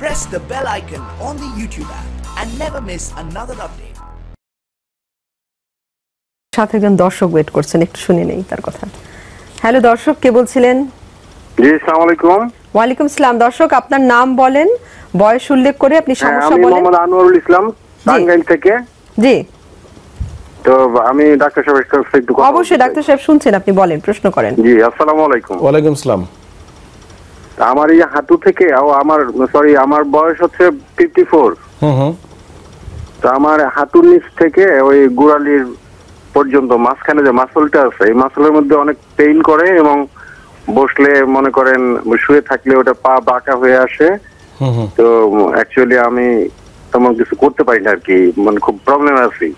press the bell icon on the YouTube app and never miss another update. সাথে একজন দর্শক wait করছেন একটু শুনে নেই তার কথা হ্যালো দর্শক কে বলছিলেন জি আলাইকুম সালাম দর্শক আপনার নাম বলেন বয়স উল্লেখ করে আপনি হ্যাঁ, সমস্যা বলেন আমি মোহাম্মদ আনোয়ারুল ইসলাম টাঙ্গাইল থেকে জি তো আমি ডাক্তার সাহেব একটু অবশ্যই ডাক্তার সাহেব শুনছেন আপনি বলেন প্রশ্ন করেন জি আসসালামু আলাইকুম ওয়ালাইকুম আসসালাম আমার এই হাঁটু থেকে আমার সরি আমার বয়স হচ্ছে ফিফটি ফোর তো আমার হাঁটুর নিচ থেকে ওই গোড়ালির পর্যন্ত মাঝখানে যে মাসলটা আছে এই মাসলের মধ্যে অনেক পেইন করে এবং বসলে মনে করেন শুয়ে থাকলে ওটা পা বাঁকা হয়ে আসে তো অ্যাকচুয়ালি আমি তেমন কিছু করতে পারি না আর কি মানে খুব প্রবলেম আছি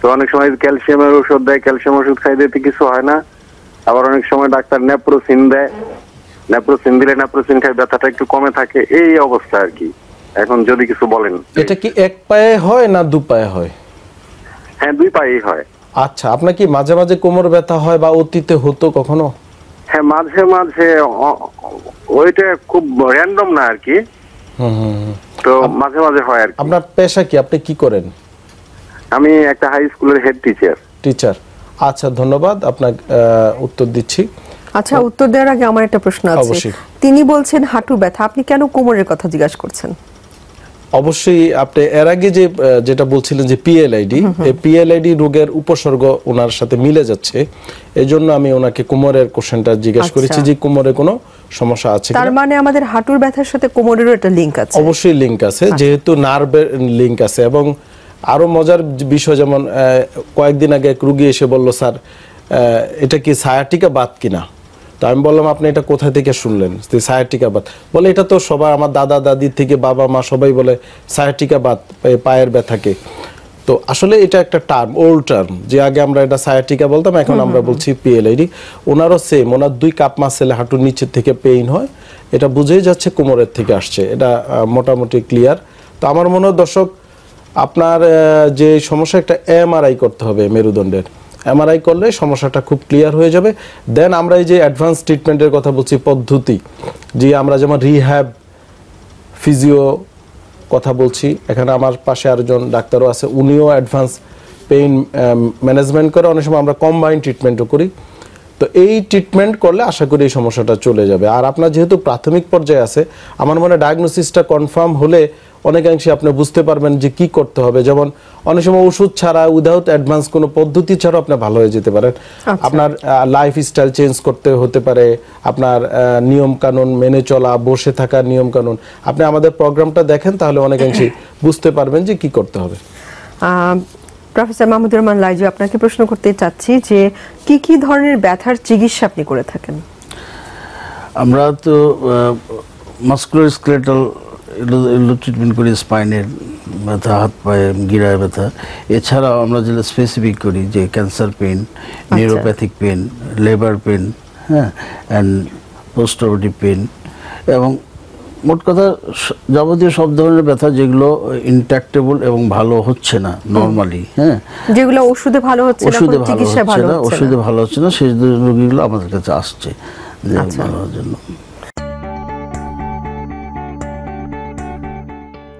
তো অনেক সময় ক্যালসিয়ামের ওষুধ দেয় ক্যালসিয়াম ওষুধ খাই দিতে কিছু হয় না আবার অনেক সময় ডাক্তার নেপ্রোসিন দেয় ন্যাপ্রোসিন দিলে ন্যাপ্রোসিন খাই ব্যথাটা একটু কমে থাকে এই অবস্থা আর কি এখন যদি কিছু বলেন এটা কি এক পায়ে হয় না দু পায়ে হয় হ্যাঁ দুই পায়েই হয় আচ্ছা আপনার কি মাঝে মাঝে কোমর ব্যথা হয় বা অতীতে হতো কখনো হ্যাঁ মাঝে মাঝে ওইটা খুব র্যান্ডম না আর কি তো মাঝে মাঝে হয় আর আপনার পেশা কি আপনি কি করেন আমি একটা হাই স্কুলের হেড টিচার টিচার আচ্ছা ধন্যবাদ আপনার উত্তর দিচ্ছি আচ্ছা উত্তর দেওয়ার আগে আমার একটা প্রশ্ন আছে তিনি বলছেন হাঁটু ব্যথা আপনি কেন কোমরের কথা জিজ্ঞাসা করছেন অবশ্যই আপনি এর আগে যে যেটা বলছিলেন যে পিএলআইডি এই পিএলআইডি রোগের উপসর্গ ওনার সাথে মিলে যাচ্ছে এই জন্য আমি ওনাকে কোমরের কোশ্চেনটা জিজ্ঞেস আচ্ছা। করেছি যে কোমরে কোনো সমস্যা আছে তার মানে আমাদের হাঁটুর ব্যথার সাথে কোমরেরও একটা লিংক আছে অবশ্যই লিংক আছে আচ্ছা। যেহেতু নার্ভের লিংক আছে এবং আরো মজার বিষয় যেমন কয়েকদিন আগে এক রুগী এসে বলল স্যার এটা কি সায়াটিকা বাদ কিনা তো আমি বললাম আপনি এটা কোথা থেকে শুনলেন সায়াটিকাবাদ বলে এটা তো সবাই আমার দাদা দাদি থেকে বাবা মা সবাই বলে সায়াটিকাবাদ পায়ের ব্যথাকে তো আসলে এটা একটা টার্ম ওল্ড টার্ম যে আগে আমরা এটা সায়াটিকা বলতাম এখন আমরা বলছি পিএলআইডি ওনারও সেম ওনার দুই কাপ মাস এলে হাঁটুর নিচের থেকে পেইন হয় এটা বুঝেই যাচ্ছে কোমরের থেকে আসছে এটা মোটামুটি ক্লিয়ার তো আমার মনে হয় দর্শক আপনার যে সমস্যা একটা এমআরআই করতে হবে মেরুদণ্ডের এমআরআই করলে সমস্যাটা খুব ক্লিয়ার হয়ে যাবে দেন আমরা এই যে অ্যাডভান্স ট্রিটমেন্টের কথা বলছি পদ্ধতি যে আমরা যেমন রিহ্যাব ফিজিও কথা বলছি এখানে আমার পাশে আরেকজন ডাক্তারও আছে উনিও অ্যাডভান্স পেইন ম্যানেজমেন্ট করে অনেক সময় আমরা কম্বাইন ট্রিটমেন্টও করি তো এই ট্রিটমেন্ট করলে আশা করি এই সমস্যাটা চলে যাবে আর আপনার যেহেতু প্রাথমিক পর্যায়ে আছে আমার মনে ডায়াগনোসিসটা কনফার্ম হলে অনেকাংশে আপনি বুঝতে পারবেন যে কি করতে হবে যেমন অনেক সময় ওষুধ ছাড়া উইদাউট অ্যাডভান্স কোনো পদ্ধতি ছাড়াও আপনি ভালো হয়ে যেতে পারেন আচ্ছা। আপনার লাইফ স্টাইল চেঞ্জ করতে হতে পারে আপনার নিয়ম কানুন মেনে চলা বসে থাকা নিয়ম কানুন আপনি আমাদের প্রোগ্রামটা দেখেন তাহলে অনেকাংশে বুঝতে পারবেন যে কি করতে হবে প্রফেসর মাহমুদুর রহমান লাইজু আপনাকে প্রশ্ন করতে চাচ্ছি যে কি কি ধরনের ব্যথার চিকিৎসা আপনি করে থাকেন আমরা তো মাস্কুলার স্কেলেটাল এগুলো ট্রিটমেন্ট করি স্পাইনের ব্যথা হাত পায়ে গিরায় ব্যথা এছাড়াও আমরা যেটা স্পেসিফিক করি যে cancer pain neuropathic pain labour pain হ্যাঁ অ্যান্ড পোস্ট অপারেটিভ পেন এবং মোট কথা যাবতীয় সব ধরনের ব্যথা যেগুলো ইনট্যাক্টেবল এবং ভালো হচ্ছে না নর্মালি হ্যাঁ যেগুলো ওষুধে ভালো হচ্ছে না ওষুধে ভালো হচ্ছে না ওষুধে ভালো হচ্ছে না সেই রোগীগুলো আমাদের কাছে আসছে যে আচ্ছা। ভালো জন্য